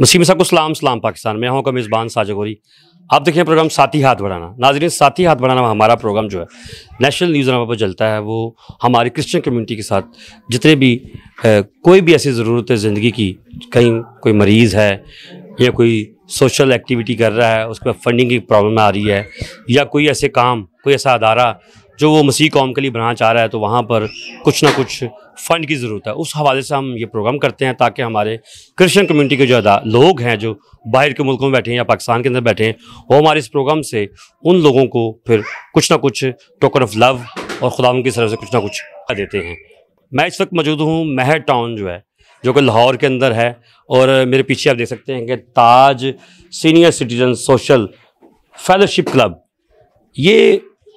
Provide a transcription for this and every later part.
नसीम साहब को सलाम सलाम पाकिस्तान मैं हूँ का मेज़बान साजागोरी आप देखें प्रोग्राम साथी हाथ बढ़ाना नाजरीन साथी हाथ बढ़ाना हमारा प्रोग्राम जो है नेशनल न्यूज़ नामा पर चलता है वो हमारी क्रिश्चियन कम्युनिटी के साथ जितने भी ए, कोई भी ऐसी ज़रूरत है ज़िंदगी की कहीं कोई मरीज़ है या कोई सोशल एक्टिविटी कर रहा है उसके बाद फंडिंग की प्रॉब्लम आ रही है या कोई ऐसे काम कोई ऐसा अदारा जो वो मसीह कौम के लिए बनाना चाह रहा है तो वहाँ पर कुछ ना कुछ फ़ंड की ज़रूरत है उस हवाले से हम ये प्रोग्राम करते हैं ताकि हमारे क्रिश्चियन कम्युनिटी के जो लोग हैं जो बाहर के मुल्कों में बैठे हैं या पाकिस्तान के अंदर बैठे हैं वो हमारे इस प्रोग्राम से उन लोगों को फिर कुछ ना कुछ टोकन ऑफ लव और खुदा की तरफ से कुछ ना कुछ देते हैं मैं इस वक्त मौजूद हूँ महर टाउन जो है जो कि लाहौर के अंदर है और मेरे पीछे आप देख सकते हैं कि Taj senior citizen social fellowship club ये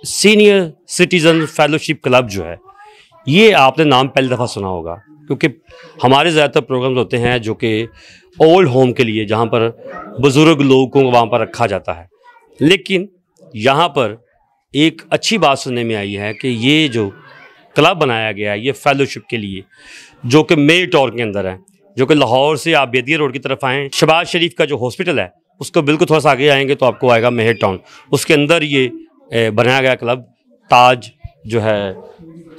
सीनियर सिटीज़न फेलोशिप क्लब जो है ये आपने नाम पहली दफ़ा सुना होगा क्योंकि हमारे ज़्यादातर प्रोग्राम्स होते हैं जो कि ओल्ड होम के लिए जहाँ पर बुज़ुर्ग लोगों को वहाँ पर रखा जाता है लेकिन यहाँ पर एक अच्छी बात सुनने में आई है कि ये जो क्लब बनाया गया है ये फेलोशिप के लिए जो कि मेल टॉर के अंदर है जो कि लाहौर से आप बेदिया रोड की तरफ आएँ शबाज शरीफ का जो हॉस्पिटल है उसको बिल्कुल थोड़ा सा आगे आएंगे तो आपको आएगा मेहर टाउन उसके अंदर ये बनाया गया क्लब ताज जो है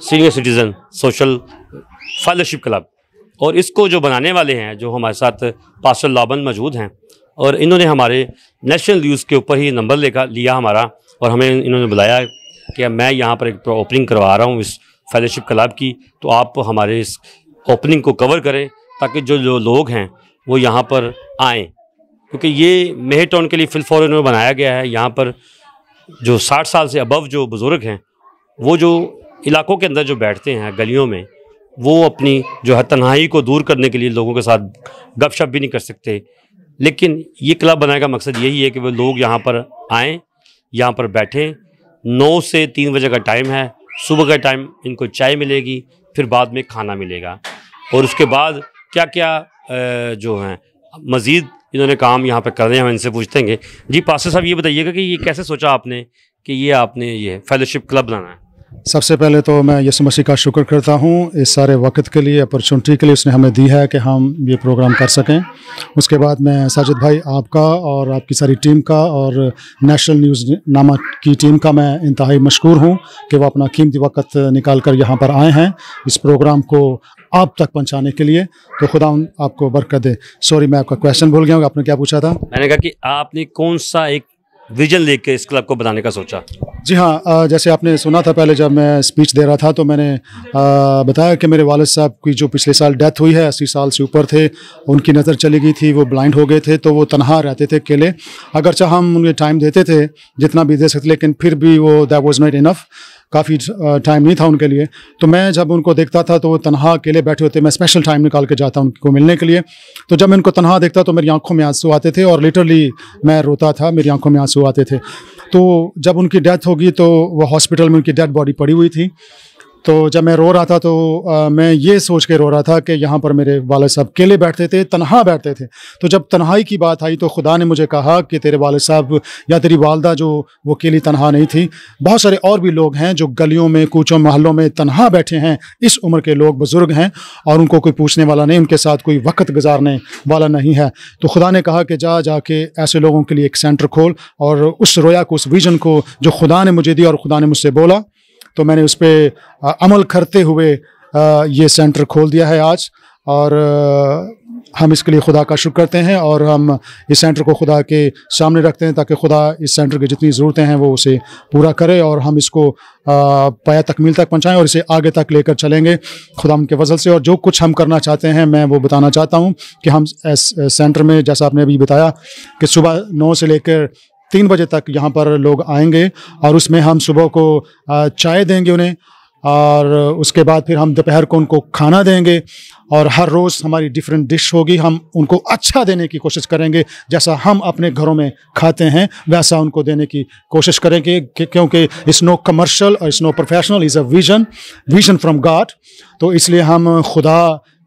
senior citizen social fellowship club और इसको जो बनाने वाले हैं जो हमारे साथ पास्टर लाबन मौजूद हैं और इन्होंने हमारे नेशनल न्यूज़ के ऊपर ही नंबर लेकर लिया हमारा और हमें इन्होंने बुलाया कि मैं यहाँ पर एक ओपनिंग करवा रहा हूँ इस फेलोशिप क्लब की तो आप हमारे इस ओपनिंग को कवर करें ताकि जो जो लोग हैं वो यहाँ पर आएँ क्योंकि ये मेह टाउन के लिए फिल फॉर बनाया गया है यहाँ पर जो साठ साल से अबव जो बुज़ुर्ग हैं वो जो इलाकों के अंदर जो बैठते हैं गलियों में वो अपनी जो है तनहाई को दूर करने के लिए लोगों के साथ गपशप भी नहीं कर सकते लेकिन ये क्लब बनाने का मकसद यही है कि वो लोग यहाँ पर आएँ यहाँ पर बैठें नौ से तीन बजे का टाइम है सुबह का टाइम इनको चाय मिलेगी फिर बाद में खाना मिलेगा और उसके बाद क्या क्या जो हैं मज़ीद इन्होंने काम यहाँ पे कर रहे हैं हम इनसे पूछते हैं जी पास साहब ये बताइएगा कि ये कैसे सोचा आपने कि ये आपने ये फेलोशिप क्लब बनाना है सबसे पहले तो मैं यसु मसीह का शुक्र करता हूँ इस सारे वक्त के लिए अपॉर्चुनिटी के लिए उसने हमें दी है कि हम ये प्रोग्राम कर सकें उसके बाद मैं साजिद भाई आपका और आपकी सारी टीम का और नेशनल न्यूज़ नामा की टीम का मैं इंतहाई मशहूर हूँ कि वो अपना कीमती वक्त निकाल कर यहाँ पर आए हैं इस प्रोग्राम को आप तक पहुँचाने के लिए तो खुदा आपको बरकत दे सॉरी मैं आपका क्वेश्चन भूल गया हूँ आपने क्या पूछा था मैंने कहा कि आपने कौन सा एक विजन लेके इस क्लब को बनाने का सोचा जी हाँ जैसे आपने सुना था पहले जब मैं स्पीच दे रहा था तो मैंने बताया कि मेरे वालद साहब की जो पिछले साल डेथ हुई है अस्सी साल से ऊपर थे उनकी नज़र चली गई थी वो ब्लाइंड हो गए थे तो वो तनहा रहते थे अकेले अगरचा हम उन्हें टाइम देते थे जितना भी दे सकते लेकिन फिर भी वो दैट वॉज़ नॉट इनफ़ काफ़ी टाइम नहीं था उनके लिए तो मैं जब उनको देखता था तो वो तनहा अकेले बैठे होते मैं स्पेशल टाइम निकाल के जाता उनको मिलने के लिए तो जब मैं उनको तनहा देखता तो मेरी आंखों में आंसू आते थे और लिटरली मैं रोता था मेरी आंखों में आंसू आते थे तो जब उनकी डेथ होगी तो वह हॉस्पिटल में उनकी डेड बॉडी पड़ी हुई थी तो जब मैं रो रहा था तो आ, मैं ये सोच के रो रहा था कि यहाँ पर मेरे वाले साहब अकेले बैठते थे तनहा बैठते थे तो जब तन्हाई की बात आई तो खुदा ने मुझे कहा कि तेरे वाले साहब या तेरी वालदा जो वो अकेली तनहा नहीं थी बहुत सारे और भी लोग हैं जो गलियों में कूचों महलों में तनहा बैठे हैं इस उम्र के लोग बुज़ुर्ग हैं और उनको कोई पूछने वाला नहीं उनके साथ कोई वक्त गुजारने वाला नहीं है तो खुदा ने कहा कि जा जा के ऐसे लोगों के लिए एक सेंटर खोल और उस रोया को उस विजन को जो खुदा ने मुझे दिया और खुदा ने मुझसे बोला तो मैंने उस पर अमल करते हुए ये सेंटर खोल दिया है आज और हम इसके लिए खुदा का शुक्र करते हैं और हम इस सेंटर को खुदा के सामने रखते हैं ताकि खुदा इस सेंटर की जितनी ज़रूरतें हैं वो उसे पूरा करे और हम इसको पाया तकमील तक पहुँचाएँ और इसे आगे तक लेकर चलेंगे खुदा के वजल से और जो कुछ हम करना चाहते हैं मैं वो बताना चाहता हूँ कि हम इस सेंटर में जैसा आपने अभी बताया कि सुबह नौ से लेकर तीन बजे तक यहाँ पर लोग आएंगे और उसमें हम सुबह को चाय देंगे उन्हें और उसके बाद फिर हम दोपहर को उनको खाना देंगे और हर रोज़ हमारी डिफरेंट डिश होगी हम उनको अच्छा देने की कोशिश करेंगे जैसा हम अपने घरों में खाते हैं वैसा उनको देने की कोशिश करेंगे क्योंकि इस नो कमर्शल और इस no professional is a vision vision from God तो इसलिए हम खुदा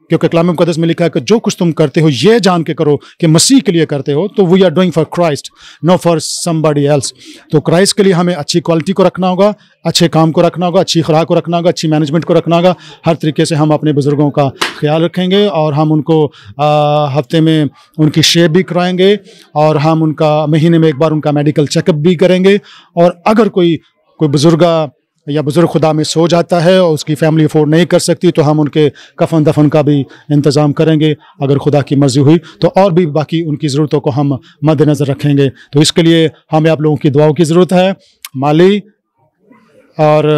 क्योंकि कलाम मुकदस में लिखा है कि जो कुछ तुम करते हो ये जान के करो कि मसीह के लिए करते हो तो we are doing for Christ no for somebody else तो क्राइस्ट के लिए हमें अच्छी क्वालिटी को रखना होगा अच्छे काम को रखना होगा अच्छी खुराक को रखना होगा अच्छी मैनेजमेंट को रखना होगा हर तरीके से हम अपने बुज़ुर्गों का ख्याल रखेंगे और हम उनको हफ्ते में उनकी शेप भी कराएंगे और हम उनका महीने में एक बार उनका मेडिकल चेकअप भी करेंगे और अगर कोई कोई बुज़ुर्गा या बुज़ुर्ग खुदा में सो जाता है और उसकी फैमिली अफोर्ड नहीं कर सकती तो हम उनके कफन दफन का भी इंतज़ाम करेंगे अगर खुदा की मर्ज़ी हुई तो और भी बाकी उनकी ज़रूरतों को हम मद्दनज़र रखेंगे तो इसके लिए हमें आप लोगों की दुआओं की ज़रूरत है माली और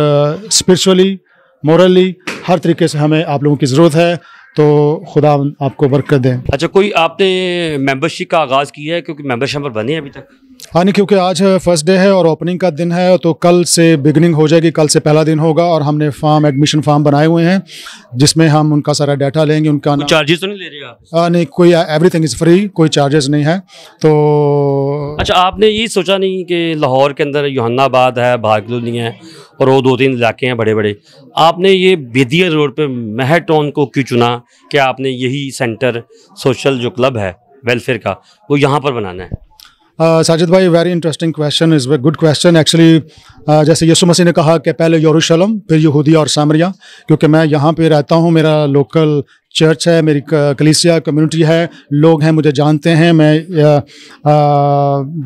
स्परिचुअली मॉरली हर तरीके से हमें आप लोगों की ज़रूरत है तो खुदा आपको बरकत दें अच्छा कोई आपने मेंबरशिप का आगाज़ किया है क्योंकि मेंबरशिप शंबर बने हैं अभी तक हाँ नहीं क्योंकि आज फर्स्ट डे है और ओपनिंग का दिन है तो कल से बिगनिंग हो जाएगी कल से पहला दिन होगा और हमने फॉर्म एडमिशन फॉर्म बनाए हुए हैं जिसमें हम उनका सारा डाटा लेंगे उनका चार्जेस तो नहीं ले रहे आप नहीं कोई एवरीथिंग इज़ फ्री कोई चार्जेस नहीं है तो अच्छा आपने ये सोचा नहीं कि लाहौर के अंदर योहन्नाबाद है भागलुनी है और वो दो तीन इलाके हैं बड़े बड़े आपने ये बेदिया रोड पर महटोन को क्यों चुना कि आपने यही सेंटर सोशल जो क्लब है वेलफेयर का वो यहाँ पर बनाना है साजिद भाई very interesting question is very good question actually जैसे यसु मसीह ने कहा कि पहले यरूशलम फिर यहूदिया और सामरिया क्योंकि मैं यहाँ पे रहता हूँ मेरा लोकल चर्च है मेरी कलिसिया कम्युनिटी है लोग हैं मुझे जानते हैं मैं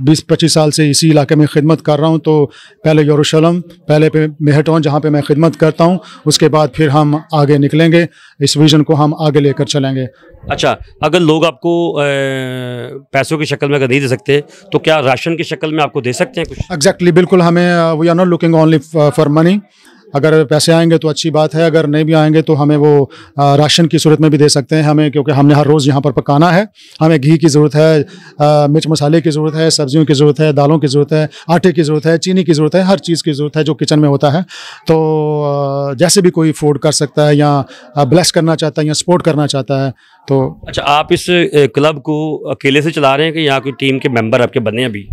बीस पच्चीस साल से इसी इलाके में खिदमत कर रहा हूँ तो पहले यरूशलम पहले पे मेहटोन जहाँ पे मैं खिदमत करता हूँ उसके बाद फिर हम आगे निकलेंगे इस विज़न को हम आगे लेकर चलेंगे अच्छा अगर लोग आपको पैसों की शक्ल में अगर नहीं दे सकते तो क्या राशन की शक्ल में आपको दे सकते हैं कुछ एग्जैक्टली exactly, बिल्कुल हमें we are not looking only for money अगर पैसे आएंगे तो अच्छी बात है अगर नहीं भी आएंगे तो हमें वो राशन की सूरत में भी दे सकते हैं हमें क्योंकि हमने हर रोज़ यहाँ पर पकाना है हमें घी की ज़रूरत है मिर्च मसाले की ज़रूरत है सब्जियों की ज़रूरत है दालों की ज़रूरत है आटे की ज़रूरत है चीनी की ज़रूरत है हर चीज़ की ज़रूरत है जो किचन में होता है तो जैसे भी कोई फूड कर सकता है या ब्लेस करना चाहता है या सपोर्ट करना चाहता है तो अच्छा आप इस क्लब को अकेले से चला रहे हैं कि यहाँ की टीम के मेम्बर आपके बने अभी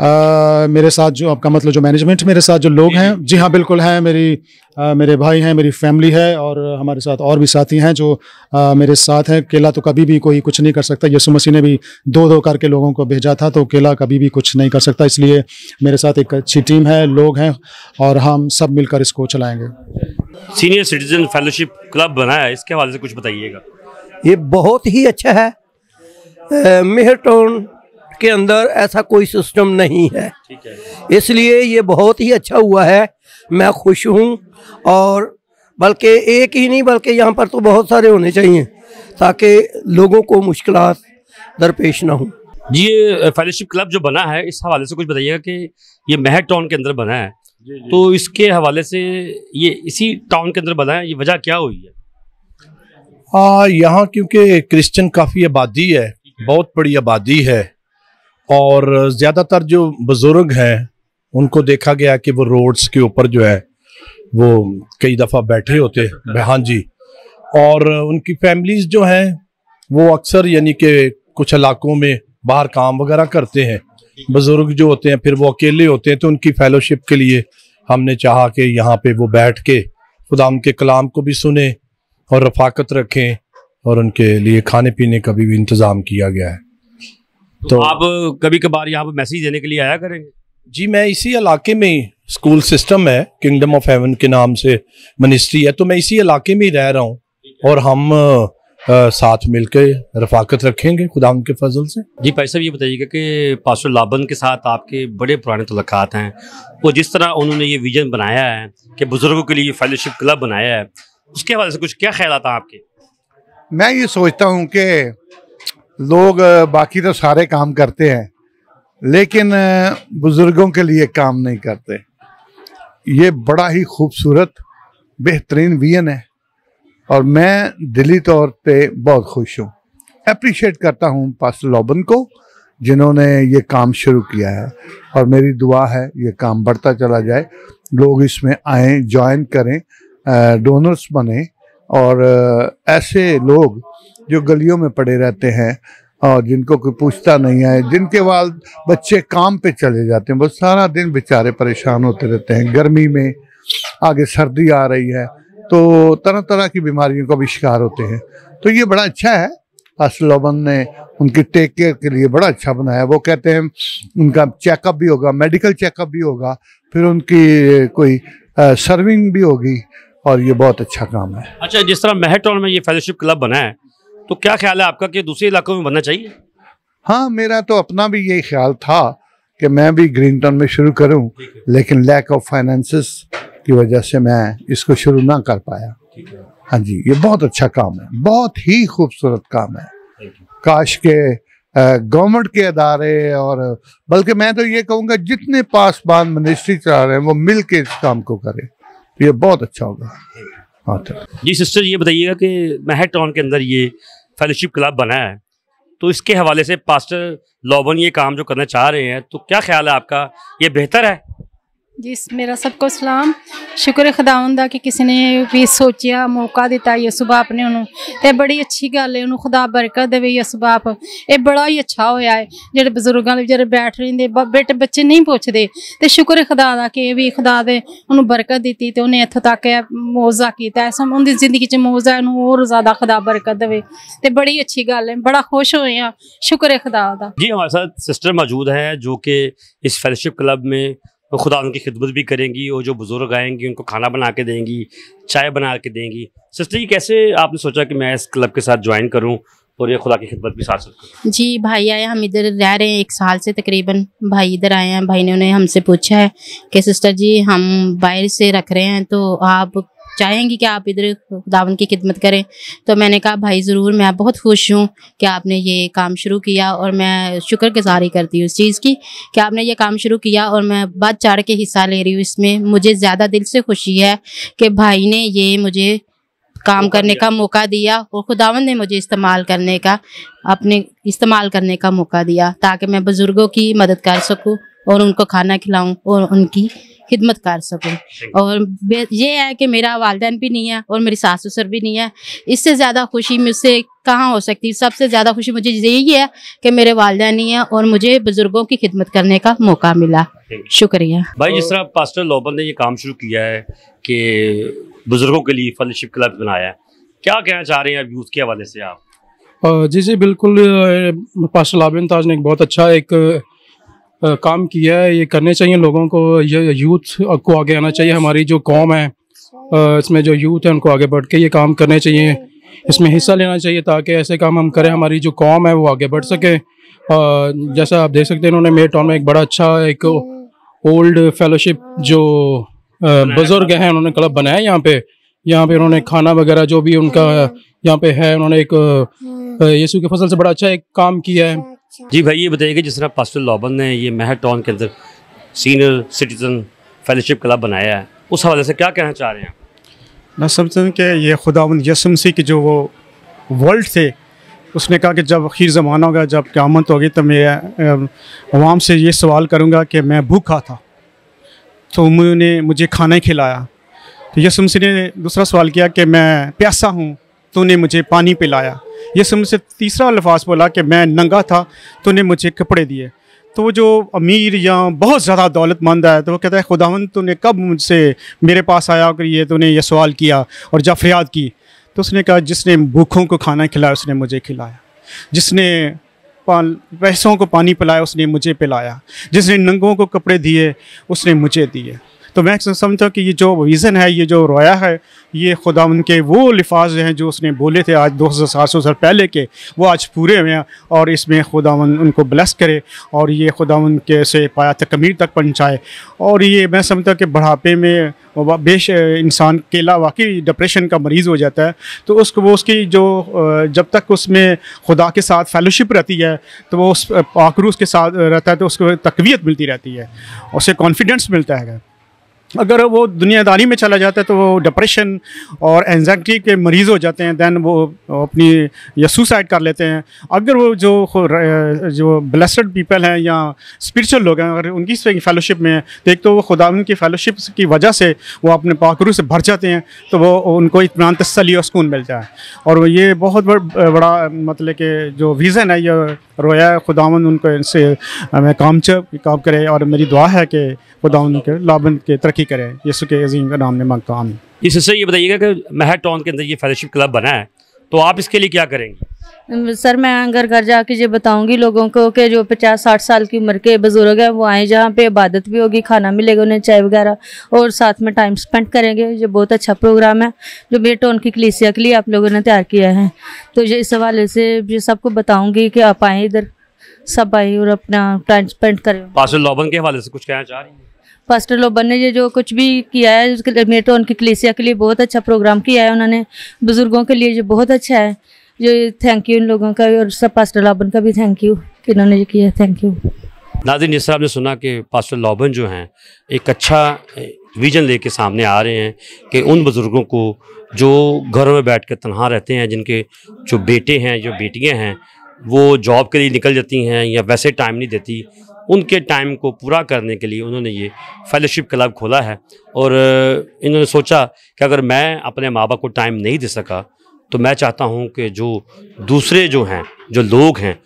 मेरे साथ जो आपका मतलब जो मैनेजमेंट मेरे साथ जो लोग हैं जी हाँ बिल्कुल हैं मेरी आ, मेरे भाई हैं मेरी फैमिली है और हमारे साथ और भी साथी हैं जो आ, मेरे साथ हैं केला तो कभी भी कोई कुछ नहीं कर सकता यसु मसीह ने भी दो दो करके लोगों को भेजा था तो केला कभी भी कुछ नहीं कर सकता इसलिए मेरे साथ एक अच्छी टीम है लोग हैं और हम सब मिलकर इसको चलाएँगे सीनियर सिटीजन फेलोशिप क्लब बनाया है इसके हवाले से कुछ बताइएगा ये बहुत ही अच्छा है मेहर टाउन के अंदर ऐसा कोई सिस्टम नहीं है इसलिए ये बहुत ही अच्छा हुआ है मैं खुश हूँ और बल्कि एक ही नहीं बल्कि यहाँ पर तो बहुत सारे होने चाहिए ताकि लोगों को मुश्किल दरपेश ना हो जी ये फेलोशिप क्लब जो बना है इस हवाले से कुछ बताइएगा कि ये महक टाउन के अंदर बना है तो इसके हवाले से ये इसी टाउन के अंदर बना है ये वजह क्या हुई है हाँ यहाँ क्योंकि क्रिश्चियन काफ़ी आबादी है बहुत बड़ी आबादी है और ज़्यादातर जो बुज़ुर्ग हैं उनको देखा गया कि वो रोड्स के ऊपर जो है वो कई दफ़ा बैठे होते हाँ जी और उनकी फैमिलीज़ जो हैं वो अक्सर यानी कि कुछ इलाकों में बाहर काम वगैरह करते हैं बुज़ुर्ग जो होते हैं फिर वो अकेले होते हैं तो उनकी फेलोशिप के लिए हमने चाहा कि यहाँ पे वो बैठ के खुदा उनके कलाम को भी सुने और रफाकत रखें और उनके लिए खाने पीने का भी इंतज़ाम किया गया है तो आप कभी कभार यहाँ पर मैसेज देने के लिए आया करेंगे जी मैं इसी इलाके में ही स्कूल सिस्टम है किंगडम ऑफ हेवन के नाम से मिनिस्ट्री है तो मैं इसी इलाके में ही रह रहा हूँ और हम आ, साथ मिलकर रफाकत रखेंगे खुदा के फजल से जी भाई साहब ये बताइएगा कि पासुर लाबन के साथ आपके बड़े पुराने तलक़ात हैं वो जिस तरह उन्होंने ये विजन बनाया है कि बुज़ुर्गों के लिए फेलोशिप क्लब बनाया है उसके हवाले से कुछ क्या ख्याल है आपके मैं ये सोचता हूँ कि लोग बाकी तो सारे काम करते हैं लेकिन बुज़ुर्गों के लिए काम नहीं करते ये बड़ा ही खूबसूरत बेहतरीन वियन है और मैं दिली तौर पे बहुत खुश हूँ अप्रिशिएट करता हूँ पास लॉबन को जिन्होंने ये काम शुरू किया है और मेरी दुआ है ये काम बढ़ता चला जाए लोग इसमें आए ज्वाइन करें डोनर्स बने और ऐसे लोग जो गलियों में पड़े रहते हैं और जिनको कोई पूछता नहीं है जिनके बाद बच्चे काम पे चले जाते हैं वो सारा दिन बेचारे परेशान होते रहते हैं गर्मी में आगे सर्दी आ रही है तो तरह तरह की बीमारियों का भी शिकार होते हैं तो ये बड़ा अच्छा है असलोबन ने उनकी टेक केयर के लिए बड़ा अच्छा बनाया वो कहते हैं उनका चेकअप भी होगा मेडिकल चेकअप भी होगा फिर उनकी कोई सर्विंग भी होगी और ये बहुत अच्छा काम है अच्छा जिस तरह महटोल में ये फेलोशिप क्लब बना है तो क्या ख्याल है आपका कि दूसरे इलाकों में बनना चाहिए हाँ मेरा तो अपना भी यही ख्याल था कि मैं भी ग्रीन टाउन में शुरू करूँ लेकिन लैक ऑफ फाइनेंस की वजह से मैं इसको शुरू ना कर पाया हाँ जी ये बहुत अच्छा काम है बहुत ही खूबसूरत काम है काश के गवर्नमेंट के अदारे और बल्कि मैं तो ये कहूँगा जितने पासबान मिनिस्ट्री चला रहे हैं वो मिल के इस काम को करें तो ये बहुत अच्छा होगा हाँ तो। जी सिस्टर ये बताइएगा कि टाउन के अंदर ये फेलोशिप क्लब बना है तो इसके हवाले से पास्टर लॉबन ये काम जो करना चाह रहे हैं तो क्या ख्याल है आपका ये बेहतर है जी मेरा सबको सलाम शुक्र खुदाउन कि किसी ने भी सोचया मौका दिता यूसुफ आप ने उन्होंने बड़ी अच्छी गल है खुदा बरकत देवे यूसुफ आप ये बड़ा ही अच्छा होया है जोड़े बजुर्गों बेचारे बैठ रहे बेटे बच्चे नहीं पुछते तो शुक्र खुदा का कि भी खुदा ने उन्होंने बरकत दी तो उन्हें इतों तक मुआवजा किया ऐसा उनकी जिंदगी मुआवजा है और ज़्यादा खुदा बरकत दे तो बड़ी अच्छी गल है बड़ा खुश हो शुक्र खुदा का जी हमारे साथ सिस्टर मौजूद है जो कि इस फेलोशिप क्लब में वो खुदा उनकी खिदमत भी करेंगी और जो बुज़ुर्ग आएंगी उनको खाना बना के देंगी चाय बना के देंगी सिस्टर जी कैसे आपने सोचा कि मैं इस क्लब के साथ ज्वाइन करूँ और ये खुदा की खिदमत भी साथ जी भाई आए हम इधर रह रहे हैं एक साल से तकरीबन भाई इधर आए हैं भाई ने उन्हें हमसे पूछा है कि सिस्टर जी हम बाहर से रख रहे हैं तो आप चाहेंगी कि आप इधर खुदावन की खिदमत करें तो मैंने कहा भाई ज़रूर मैं बहुत खुश हूँ कि आपने ये काम शुरू किया और मैं शुक्र गुजारी करती हूँ इस चीज़ की कि आपने ये काम शुरू किया और मैं बढ़ चढ़ के हिस्सा ले रही हूँ इसमें मुझे ज़्यादा दिल से खुशी है कि भाई ने ये मुझे काम करने का मौका दिया और खुदावन ने मुझे इस्तेमाल करने का अपने इस्तेमाल करने का मौका दिया ताकि मैं बुज़ुर्गों की मदद कर सकूँ और उनको खाना खिलाऊँ और उनकी खिदमत कर सकूँ और ये है कि मेरा वालदेन भी नहीं है और मेरी सास ससुर भी नहीं है इससे ज़्यादा खुशी मुझसे कहाँ हो सकती है सबसे ज़्यादा खुशी मुझे यही है कि मेरे वालदे नहीं है और मुझे बुज़ुर्गों की खिदमत करने का मौका मिला शुक्रिया भाई जिस तरह पास्टर लोबल ने ये काम शुरू किया है कि बुज़ुर्गों के लिए फर्नशिप क्लब बनाया है क्या कहना चाह रहे हैं यूथ के हवाले से आप जी जी बिल्कुल पास्टर लाबिन ताज ने एक बहुत अच्छा एक काम किया है ये करने चाहिए लोगों को ये यूथ को आगे आना चाहिए हमारी जो कौम है इसमें जो यूथ है उनको आगे बढ़ के ये काम करने चाहिए इसमें हिस्सा लेना चाहिए ताकि ऐसे काम हम करें हमारी जो कौम है वो आगे बढ़ सके जैसा आप देख सकते हैं इन्होंने मेरे टाउन में एक बड़ा अच्छा एक ओल्ड फेलोशिप जो बुज़ुर्ग हैं उन्होंने क्लब बनाया यहाँ पे यहाँ पे उन्होंने खाना वगैरह जो भी उनका यहाँ पे है उन्होंने एक यीशु की फसल से बड़ा अच्छा एक काम किया है अच्छा। जी भाई ये बताइए कि जिस तरह पास्टर लॉबन ने ये महर टाउन के अंदर सीनियर सिटीज़न फेलोशिप क्लब बनाया है उस हवाले से क्या कहना चाह रहे हैं मैं समझता हूँ कि ये खुदावन यसमसी के जो वो वर्ल्ड थे उसने कहा कि जब आखिर ज़माना होगा जब क्यामत होगी तो मैं आवाम से ये सवाल करूँगा कि मैं भूखा था तो उन्होंने मुझे खाना खिलाया तो यसमसी ने दूसरा सवाल किया कि मैं प्यासा हूँ तो उन्हें मुझे पानी पिलाया ये से तीसरा लफाज बोला कि मैं नंगा था तो उन्हें मुझे कपड़े दिए तो वो जो अमीर या बहुत ज़्यादा दौलतमंद है तो वो कहता है तो तूने कब मुझसे मेरे पास आया और ये तूने ये सवाल किया और जा फरियाद की तो उसने कहा जिसने भूखों को खाना खिलाया उसने मुझे खिलाया जिसने पैसों को पानी पिलाया उसने मुझे पिलाया जिसने नंगों को कपड़े दिए उसने मुझे दिए तो मैं समझता हूँ कि ये जो विज़न है ये जो रोया है ये खुदा उनके वो लिफाज हैं जो उसने बोले थे आज दो हज़ार सात सौ साल पहले के वो आज पूरे हुए हैं और इसमें खुदा उनको ब्लस करे और ये खुदा उनके से पाया तकमीर तक पहुँचाए और ये मैं समझता हूँ कि बढ़ापे में बेश इंसान केला वाकई डिप्रेशन का मरीज़ हो जाता है तो उसको वो उसकी जो जब तक उसमें खुदा के साथ फेलोशिप रहती है तो वो उस पाकरूस के साथ रहता है तो उसको तकवीत मिलती रहती है उसे कॉन्फिडेंस मिलता है अगर वो दुनियादारी में चला जाता है तो वो डिप्रेशन और एनजाइटी के मरीज़ हो जाते हैं दैन वो अपनी या सुसाइड कर लेते हैं अगर वो जो जो ब्लेसड पीपल हैं या स्पिरिचुअल लोग हैं अगर उनकी फेलोशिप में तो एक तो वो खुदा उनकी फेलोशिप की वजह से वो अपने पाखरू से भर जाते हैं तो वो उनको इतमान तसली और सुकून मिल जाए और ये बहुत बड़, बड़ा मतलब कि जो विज़न है या रोया खुदा उनको इनसे काम काम करे और मेरी दुआ है कि खुदा उनके लाभ के तरक्की ही करे यीशु के अजीम का नाम में मांगता हूँ इससे ये बताइएगा कि महर टाउन के अंदर ये फेलोशिप क्लब बना है तो आप इसके लिए क्या करेंगे सर मैं घर घर जाके ये बताऊंगी लोगों को कि जो पचास साठ साल की उम्र के बुजुर्ग हैं वो आए जहाँ पे इबादत भी होगी खाना मिलेगा उन्हें चाय वगैरह और साथ में टाइम स्पेंड करेंगे ये बहुत अच्छा प्रोग्राम है जो मेरे टोन की कलीसिया के लिए आप लोगों ने तैयार किया है तो ये इस हवाले से ये सबको बताऊँगी कि आप आए इधर सब आए और अपना टाइम स्पेंड करें पासल लॉबन के हवाले से कुछ कहना चाह रही हैं पास्टर लोबन ने ये जो कुछ भी किया है उसके लिए मेरे तो उनकी कलेसिया के लिए बहुत अच्छा प्रोग्राम किया है उन्होंने बुज़ुर्गों के लिए जो बहुत अच्छा है जो थैंक यू इन लोगों का और सब पास्टर लॉबन का भी थैंक यू कि इन्होंने ये किया थैंक यू नाजिन जिस तरह आपने सुना कि पास्टर लॉबन जो हैं एक अच्छा विजन लेके सामने आ रहे हैं कि उन बुज़ुर्गों को जो घरों में बैठ कर तनहा रहते हैं जिनके जो बेटे हैं जो बेटियाँ हैं वो जॉब के लिए निकल जाती हैं या वैसे टाइम नहीं देती उनके टाइम को पूरा करने के लिए उन्होंने ये फेलोशिप क्लब खोला है और इन्होंने सोचा कि अगर मैं अपने माँ बाप को टाइम नहीं दे सका तो मैं चाहता हूँ कि जो दूसरे जो हैं जो लोग हैं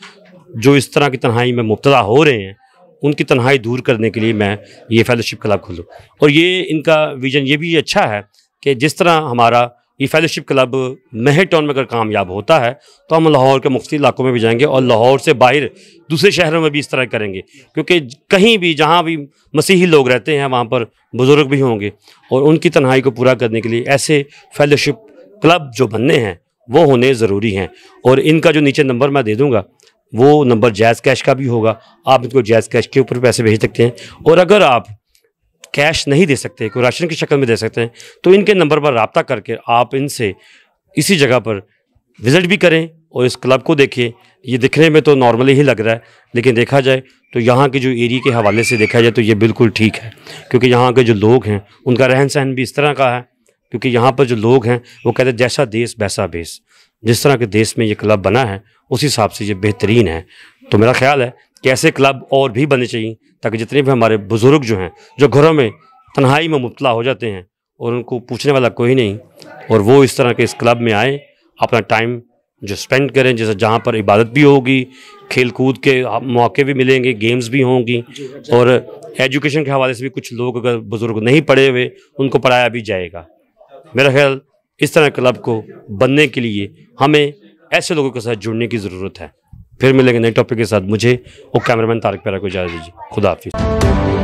जो इस तरह की तनहाई में मुबतला हो रहे हैं उनकी तनहाई दूर करने के लिए मैं ये फेलोशिप क्लब खोलूँ और ये इनका विज़न ये भी अच्छा है कि जिस तरह हमारा ये फेलोशिप क्लब मेहर टाउन में अगर कामयाब होता है तो हम लाहौर के मुख्त इलाकों में भी जाएंगे और लाहौर से बाहर दूसरे शहरों में भी इस तरह करेंगे क्योंकि कहीं भी जहाँ भी मसीही लोग रहते हैं वहाँ पर बुज़ुर्ग भी होंगे और उनकी तन्हाई को पूरा करने के लिए ऐसे फेलोशिप क्लब जो बनने हैं वो होने ज़रूरी हैं और इनका जो नीचे नंबर मैं दे दूँगा वो नंबर जैज़ कैश का भी होगा आप इनको जैज़ कैश के ऊपर पैसे भेज सकते हैं और अगर आप कैश नहीं दे सकते कोई राशन की शक्ल में दे सकते हैं तो इनके नंबर पर रबता करके आप इनसे इसी जगह पर विज़िट भी करें और इस क्लब को देखिए ये दिखने में तो नॉर्मली ही लग रहा है लेकिन देखा जाए तो यहाँ के जो एरिया के हवाले से देखा जाए तो ये बिल्कुल ठीक है क्योंकि यहाँ के जो लोग हैं उनका रहन सहन भी इस तरह का है क्योंकि यहाँ पर जो लोग हैं वो कहते हैं जैसा देश वैसा बेस जिस तरह के देश में ये क्लब बना है उस हिसाब से ये बेहतरीन है तो मेरा ख्याल है कि ऐसे क्लब और भी बनने चाहिए ताकि जितने भी हमारे बुज़ुर्ग जो हैं जो घरों में तन्हाई में मुबला हो जाते हैं और उनको पूछने वाला कोई नहीं और वो इस तरह के इस क्लब में आए अपना टाइम जो स्पेंड करें जैसे जहाँ पर इबादत भी होगी खेल कूद के मौके भी मिलेंगे गेम्स भी होंगी और एजुकेशन के हवाले से भी कुछ लोग अगर बुज़ुर्ग नहीं पढ़े हुए उनको पढ़ाया भी जाएगा मेरा ख्याल इस तरह क्लब को बनने के लिए हमें ऐसे लोगों के साथ जुड़ने की ज़रूरत है फिर मिलेंगे नए टॉपिक के साथ मुझे और कैमरामैन तारक पैरा को इजाज़त दीजिए खुदा हाफिज़